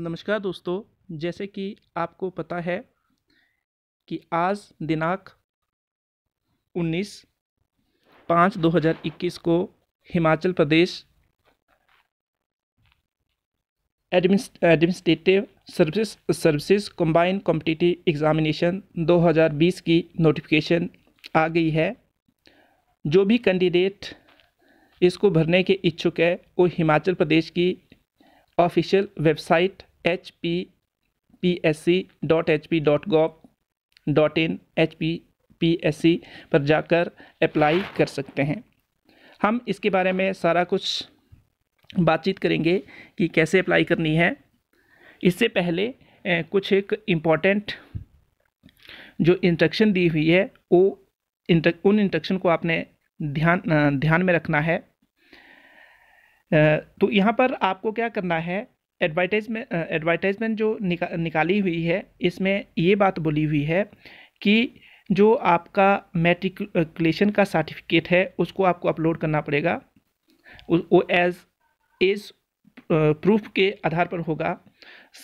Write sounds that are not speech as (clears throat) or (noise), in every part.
नमस्कार दोस्तों जैसे कि आपको पता है कि आज दिनांक 19 पाँच 2021 को Himachal Pradesh administrative service services combine competitive examination 2020 की नोटिफिकेशन आ गई है जो भी कैंडिडेट इसको भरने के इच्छुक है वो हिमाचल प्रदेश की official website H P P S C dot H P dot gov dot in H P P S C पर जाकर अप्लाई कर सकते हैं हम इसके बारे में सारा कुछ बातचीत करेंगे कि कैसे अप्लाई करनी है इससे पहले कुछ एक इम्पॉर्टेंट जो इंस्ट्रक्शन दी हुई है वो इंट्रक उन इंस्ट्रक्शन को आपने ध्यान ध्यान में रखना है तो यहाँ पर आपको क्या करना है एडवर्टाइजमेंट एडवर्टाइजमेंट जो निका, निकाली हुई है इसमें ये बात बोली हुई है कि जो आपका मेट्रिकुलेशन का सर्टिफिकेट है उसको आपको अपलोड करना पड़ेगा वो एज एज प्रूफ के आधार पर होगा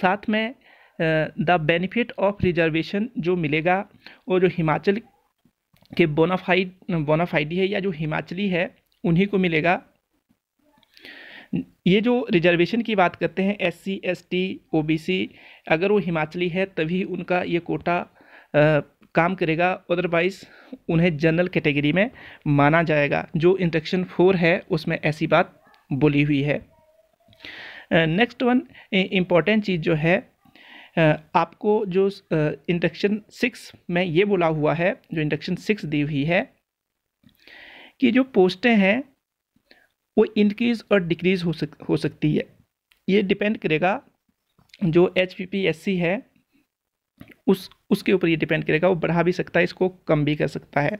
साथ में द बेनिफिट ऑफ रिजर्वेशन जो मिलेगा वो जो हिमाचल के बोनाफाइड बोनाफाइडी है या जो हिमाचली है उन्हीं को मिलेगा ये जो रिजर्वेशन की बात करते हैं S C S T O B C अगर वो हिमाचली है तभी उनका ये कोटा आ, काम करेगा अदरवाइज उन्हें जनरल कैटेगरी में माना जाएगा जो इंट्रक्शन फोर है उसमें ऐसी बात बोली हुई है नेक्स्ट वन इम्पॉर्टेंट चीज़ जो है आपको जो इंडक्शन सिक्स में ये बोला हुआ है जो इंडक्शन सिक्स दी हुई है कि जो पोस्टें हैं वो इनक्रीज़ और डिक्रीज़ हो सक हो सकती है ये डिपेंड करेगा जो H P P S C है उस उसके ऊपर ये डिपेंड करेगा वो बढ़ा भी सकता है इसको कम भी कर सकता है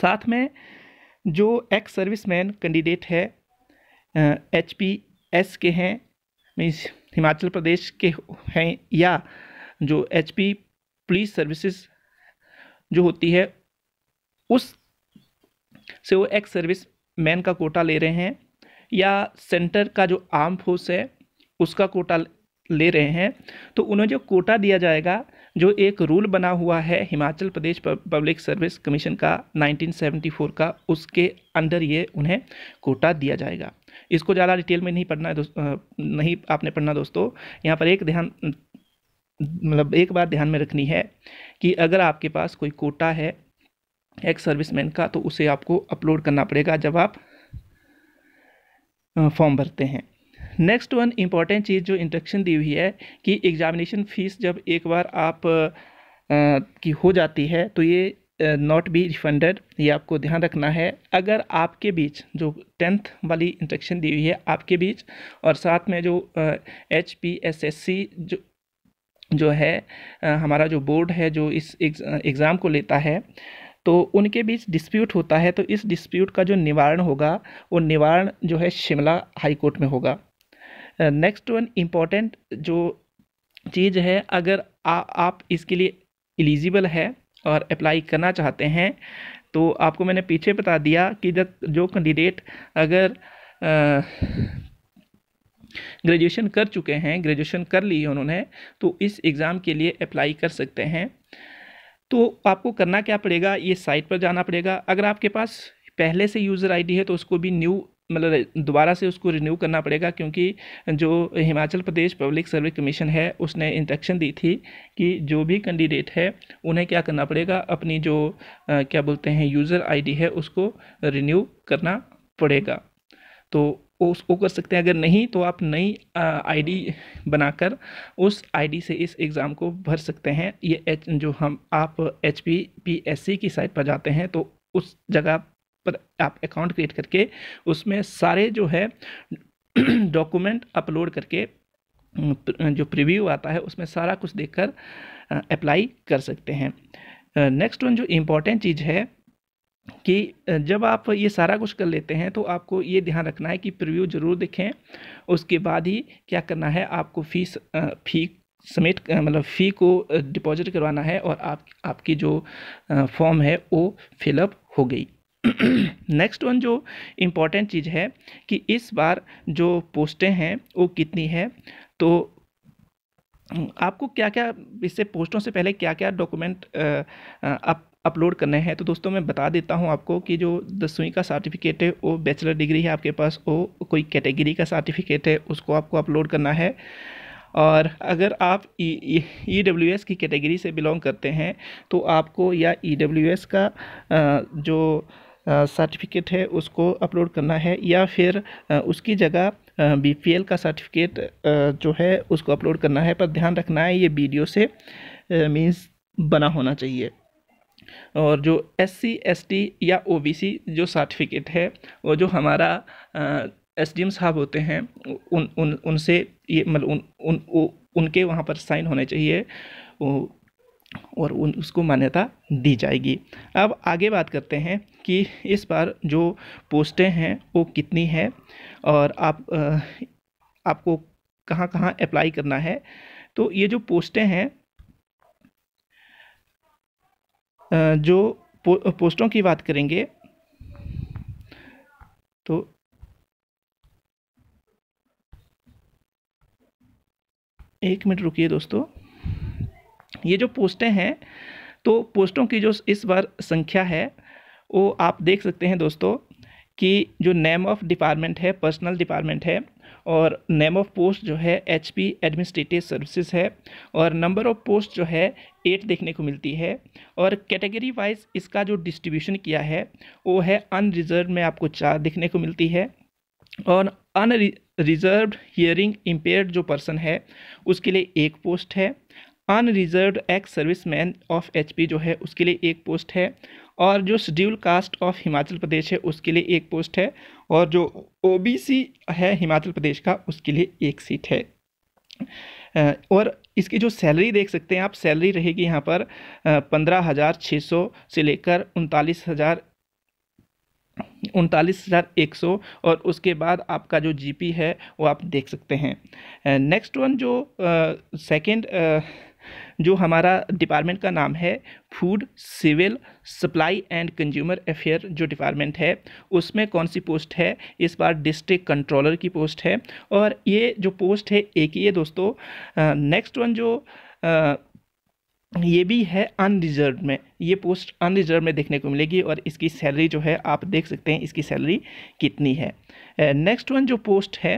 साथ में जो एक्स सर्विसमैन कैंडिडेट है एच पी एस के हैं मीन्स हिमाचल प्रदेश के हैं या जो एच पी पुलिस सर्विसेज जो होती है उस से वो एक्स सर्विस मैन का कोटा ले रहे हैं या सेंटर का जो आर्म फोर्स है उसका कोटा ले रहे हैं तो उन्हें जो कोटा दिया जाएगा जो एक रूल बना हुआ है Himachal Pradesh public service commission का 1974 का उसके अंडर ये उन्हें कोटा दिया जाएगा इसको ज़्यादा डिटेल में नहीं पढ़ना है नहीं आपने पढ़ना दोस्तों यहाँ पर एक ध्यान मतलब एक बात ध्यान में रखनी है कि अगर आपके पास कोई कोटा है एक्स सर्विसमैन का तो उसे आपको अपलोड करना पड़ेगा जब आप फॉर्म भरते हैं नेक्स्ट वन इम्पॉर्टेंट चीज़ जो इंट्रक्शन दी हुई है कि एग्जामिनेशन फ़ीस जब एक बार आप आ, की हो जाती है तो ये नॉट बी रिफंडेड ये आपको ध्यान रखना है अगर आपके बीच जो टेंथ वाली इंट्रक्शन दी हुई है आपके बीच और साथ में जो H P S S C जो जो है आ, हमारा जो बोर्ड है जो इस एग्ज़ाम को लेता है तो उनके बीच डिस्प्यूट होता है तो इस डिस्प्यूट का जो निवारण होगा वो निवारण जो है शिमला हाई कोर्ट में होगा नेक्स्ट वन इम्पॉर्टेंट जो चीज़ है अगर आ, आप इसके लिए एलिजिबल है और अप्लाई करना चाहते हैं तो आपको मैंने पीछे बता दिया कि जब जो कैंडिडेट अगर ग्रेजुएशन कर चुके हैं ग्रेजुएशन कर ली है उन्होंने तो इस एग्ज़ाम के लिए अप्लाई कर सकते हैं तो आपको करना क्या पड़ेगा ये साइट पर जाना पड़ेगा अगर आपके पास पहले से यूज़र आईडी है तो उसको भी न्यू मतलब दोबारा से उसको रिन्यू करना पड़ेगा क्योंकि जो Himachal Pradesh public service commission है उसने इंस्ट्रक्शन दी थी कि जो भी कैंडिडेट है उन्हें क्या करना पड़ेगा अपनी जो आ, क्या बोलते हैं यूज़र आईडी है उसको रिन्यू करना पड़ेगा तो उसको कर सकते हैं अगर नहीं तो आप नई आईडी बनाकर उस आईडी से इस एग्ज़ाम को भर सकते हैं ये एच जो हम आप H P P S C की साइट पर जाते हैं तो उस जगह पर आप अकाउंट क्रिएट करके उसमें सारे जो है डॉक्यूमेंट (clears throat) अपलोड करके जो प्रीव्यू आता है उसमें सारा कुछ देखकर अप्लाई कर सकते हैं नेक्स्ट वन जो इम्पोर्टेंट चीज़ है कि जब आप ये सारा कुछ कर लेते हैं तो आपको ये ध्यान रखना है कि प्रीव्यू ज़रूर देखें उसके बाद ही क्या करना है आपको फीस फी समेट मतलब फ़ी को डिपॉजिट करवाना है और आप आपकी जो फॉर्म है वो फिलअप हो गई नेक्स्ट (clears throat) वन जो इम्पॉर्टेंट चीज़ है कि इस बार जो पोस्टें हैं वो कितनी है तो आपको क्या क्या इससे पोस्टों से पहले क्या क्या डॉक्यूमेंट आप अपलोड करने हैं तो दोस्तों मैं बता देता हूँ आपको कि जो दसवीं का सर्टिफिकेट है वो बैचलर डिग्री है आपके पास वो कोई कैटेगरी का सर्टिफिकेट है उसको आपको अपलोड करना है और अगर आप ई डब्ल्यू एस की कैटेगरी से बिलोंग करते हैं तो आपको या ई डब्ल्यू एस का जो सर्टिफिकेट है उसको अपलोड करना है या फिर उसकी जगह बी का सर्टिफिकेट जो है उसको अपलोड करना है पर ध्यान रखना है ये वीडियो से मीन्स बना होना चाहिए और जो एस सी एस टी या ओ बी सी जो सर्टिफिकेट है वो जो हमारा एस डी एम साहब होते हैं उन उन उनसे ये मतलब उन उन उनके वहाँ पर साइन होने चाहिए और उन उसको मान्यता दी जाएगी अब आगे बात करते हैं कि इस बार जो पोस्टें हैं वो कितनी हैं और आप आपको कहाँ कहाँ अप्लाई करना है तो ये जो पोस्टें हैं जो पो, पोस्टों की बात करेंगे तो एक मिनट रुकिए दोस्तों ये जो पोस्टें हैं तो पोस्टों की जो इस बार संख्या है वो आप देख सकते हैं दोस्तों कि जो नेम ऑफ डिपार्टमेंट है पर्सनल डिपार्टमेंट है और नेम ऑफ पोस्ट जो है एच पी एडमिनिस्ट्रेटिव सर्विसेज है और नंबर ऑफ पोस्ट जो है एट देखने को मिलती है और कैटेगरी वाइज इसका जो डिस्ट्रीब्यूशन किया है वो है अनरिजर्व में आपको चार देखने को मिलती है और अन रिजर्व हियरिंग इम्पेयर जो पर्सन है उसके लिए एक पोस्ट है unreserved ex service man of H जो है उसके लिए एक पोस्ट है और जो schedule caste of Himachal Pradesh है उसके लिए एक पोस्ट है और जो ओ है हिमाचल प्रदेश का उसके लिए एक सीट है और इसकी जो सैलरी देख सकते हैं आप सैलरी रहेगी यहाँ पर पंद्रह हज़ार छः सौ से लेकर उनतालीस हज़ार उनतालीस हज़ार एक सौ और उसके बाद आपका जो जीपी है वो आप देख सकते हैं नेक्स्ट वन जो सेकंड जो हमारा डिपार्टमेंट का नाम है food civil supply and consumer affair जो डिपार्टमेंट है उसमें कौन सी पोस्ट है इस बार डिस्ट्रिक्ट कंट्रोलर की पोस्ट है और ये जो पोस्ट है एक ही है दोस्तों नेक्स्ट वन जो आ, ये भी है अनरिजर्व में ये पोस्ट अनरिजर्व में देखने को मिलेगी और इसकी सैलरी जो है आप देख सकते हैं इसकी सैलरी कितनी है नेक्स्ट वन जो पोस्ट है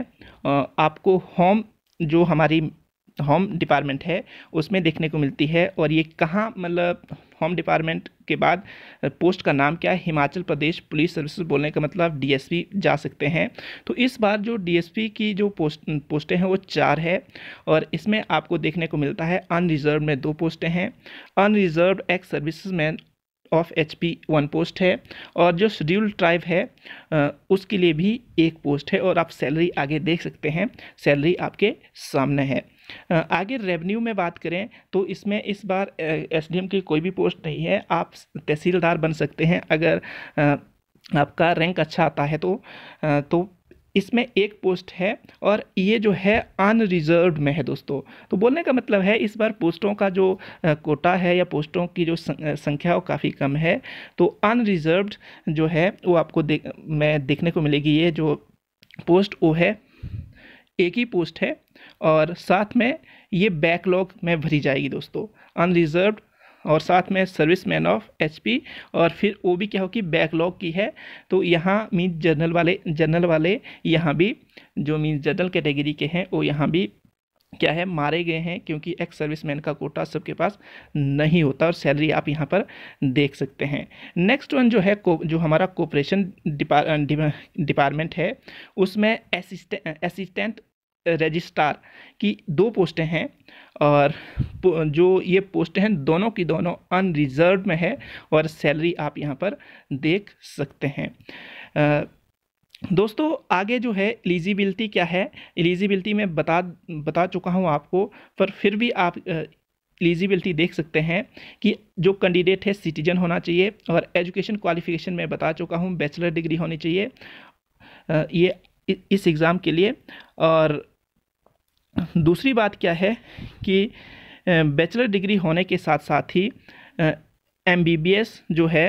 आपको होम जो हमारी होम डिपार्टमेंट है उसमें देखने को मिलती है और ये कहाँ मतलब होम डिपार्टमेंट के बाद पोस्ट का नाम क्या है हिमाचल प्रदेश पुलिस सर्विसेज बोलने का मतलब डीएसपी जा सकते हैं तो इस बार जो डीएसपी की जो पोस्ट पोस्टें हैं वो चार है और इसमें आपको देखने को मिलता है अनरिजर्व में दो पोस्टें हैं unreserved ex services man of H P one post है और जो शेड्यूल ट्राइब है उसके लिए भी एक पोस्ट है और आप सैलरी आगे देख सकते हैं सैलरी आपके सामने है आगे रेवेन्यू में बात करें तो इसमें इस बार एसडीएम की कोई भी पोस्ट नहीं है आप तहसीलदार बन सकते हैं अगर आपका रैंक अच्छा आता है तो तो इसमें एक पोस्ट है और ये जो है अनरिजर्व में है दोस्तों तो बोलने का मतलब है इस बार पोस्टों का जो कोटा है या पोस्टों की जो संख्या वो काफ़ी कम है तो अनरिजर्व जो है वो आपको देख मैं देखने को मिलेगी ये जो पोस्ट वो है एक ही पोस्ट है और साथ में ये बैकलॉग में भरी जाएगी दोस्तों अनरिजर्व और साथ में सर्विस मैन ऑफ एचपी और फिर वो भी क्या हो कि बैकलॉग की है तो यहाँ मीन जनरल वाले जनरल वाले यहाँ भी जो मीन जनरल कैटेगरी के हैं वो यहाँ भी क्या है मारे गए हैं क्योंकि एक्स सर्विस मैन का कोटा सबके पास नहीं होता और सैलरी आप यहाँ पर देख सकते हैं नेक्स्ट वन जो है को जो हमारा कोऑपरेशन डिपार्टमेंट है उसमें असिस्टेंट रजिस्ट्रार की दो पोस्टें हैं और जो ये पोस्टें हैं दोनों की दोनों अनरिजर्व में है और सैलरी आप यहाँ पर देख सकते हैं दोस्तों आगे जो है एलिजिबिलिटी क्या है एलिजिबिलिटी मैं बता बता चुका हूँ आपको पर फिर भी आप एलिजिबिलिटी देख सकते हैं कि जो कैंडिडेट है सिटीजन होना चाहिए और एजुकेशन क्वालिफिकेशन मैं बता चुका हूँ बैचलर डिग्री होनी चाहिए ये इस एग्ज़ाम के लिए और दूसरी बात क्या है कि बैचलर डिग्री होने के साथ साथ ही एम जो है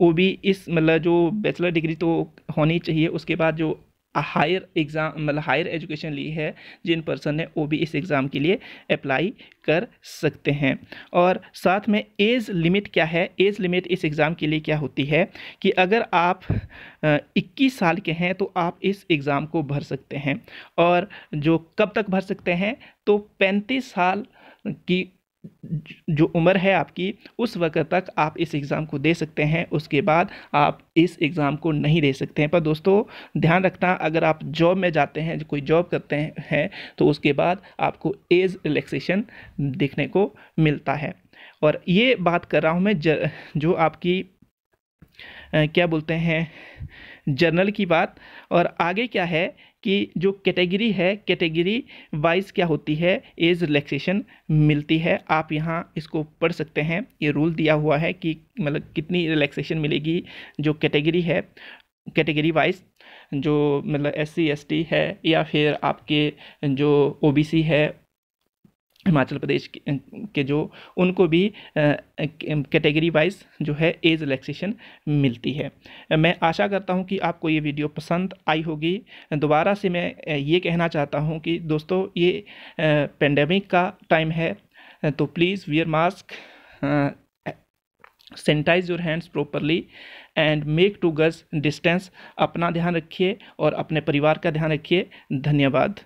वो भी इस मतलब जो बैचलर डिग्री तो होनी चाहिए उसके बाद जो हायर एग्ज़ाम मतलब हायर एजुकेशन ली है जिन पर्सन ने वो भी इस एग्ज़ाम के लिए अप्लाई कर सकते हैं और साथ में एज लिमिट क्या है एज लिमिट इस एग्ज़ाम के लिए क्या होती है कि अगर आप 21 साल के हैं तो आप इस एग्ज़ाम को भर सकते हैं और जो कब तक भर सकते हैं तो 35 साल की जो उम्र है आपकी उस वक्त तक आप इस एग्ज़ाम को दे सकते हैं उसके बाद आप इस एग्ज़ाम को नहीं दे सकते हैं पर दोस्तों ध्यान रखना अगर आप जॉब में जाते हैं कोई जॉब करते हैं तो उसके बाद आपको एज रिलैक्सेशन देखने को मिलता है और ये बात कर रहा हूँ मैं जो आपकी क्या बोलते हैं जर्नल की बात और आगे क्या है कि जो कैटेगरी है कैटेगरी वाइज क्या होती है एज रिलैक्सेशन मिलती है आप यहाँ इसको पढ़ सकते हैं ये रूल दिया हुआ है कि मतलब कितनी रिलैक्सेशन मिलेगी जो कैटेगरी है कैटेगरी वाइज जो मतलब एस सी एस टी है या फिर आपके जो ओ बी सी है हिमाचल प्रदेश के जो उनको भी कैटेगरी वाइज जो है एज रिलैक्सेशन मिलती है मैं आशा करता हूं कि आपको ये वीडियो पसंद आई होगी दोबारा से मैं ये कहना चाहता हूं कि दोस्तों ये पेंडेमिक का टाइम है तो please wear mask sanitize your hands properly and make two gaj distance अपना ध्यान रखिए और अपने परिवार का ध्यान रखिए धन्यवाद